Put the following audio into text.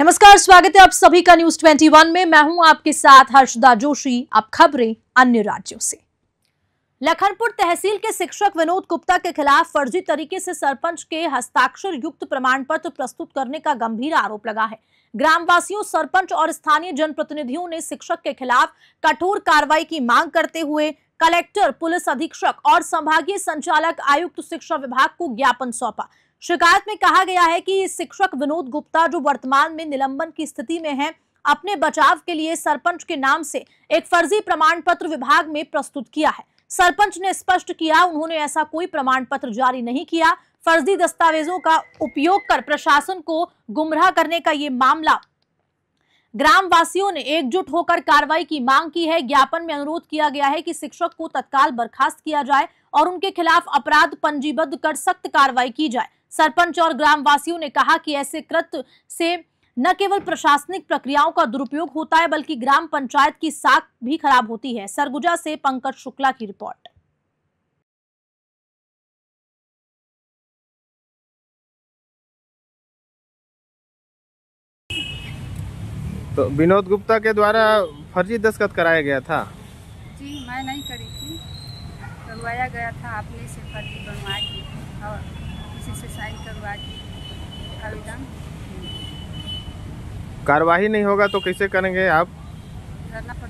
नमस्कार स्वागत है आप सभी का न्यूज 21 में मैं हूं आपके साथ हर्षदा जोशी अब खबरें अन्य राज्यों से लखनपुर तहसील के शिक्षक विनोद गुप्ता के खिलाफ फर्जी तरीके से सरपंच के हस्ताक्षर युक्त प्रमाण पत्र प्रस्तुत करने का गंभीर आरोप लगा है ग्रामवासियों सरपंच और स्थानीय जनप्रतिनिधियों ने शिक्षक के खिलाफ कठोर कार्रवाई की मांग करते हुए कलेक्टर पुलिस अधीक्षक और संभागीय संचालक आयुक्त शिक्षा विभाग को ज्ञापन सौंपा शिकायत में कहा गया है कि शिक्षक विनोद गुप्ता जो वर्तमान में निलंबन की स्थिति में है अपने बचाव के लिए सरपंच के नाम से एक फर्जी प्रमाण पत्र विभाग में प्रस्तुत किया है सरपंच ने स्पष्ट किया उन्होंने ऐसा कोई प्रमाण पत्र जारी नहीं किया फर्जी दस्तावेजों का उपयोग कर प्रशासन को गुमराह करने का ये मामला ग्रामवासियों ने एकजुट होकर कार्रवाई की मांग की है ज्ञापन में अनुरोध किया गया है कि शिक्षक को तत्काल बर्खास्त किया जाए और उनके खिलाफ अपराध पंजीबद्ध कर सख्त कार्रवाई की जाए सरपंच और ग्रामवासियों ने कहा कि ऐसे कृत्य से न केवल प्रशासनिक प्रक्रियाओं का दुरुपयोग होता है बल्कि ग्राम पंचायत की साख भी खराब होती है सरगुजा से पंकज शुक्ला की रिपोर्ट तो विनोद गुप्ता के द्वारा फर्जी दस्तखत कराया गया था जी मैं नहीं करी थी करवाया गया था आपने से फर्जी बनवा के और किसी से साइन करवा के आवेदन कार्यवाही नहीं होगा तो कैसे करेंगे आप करना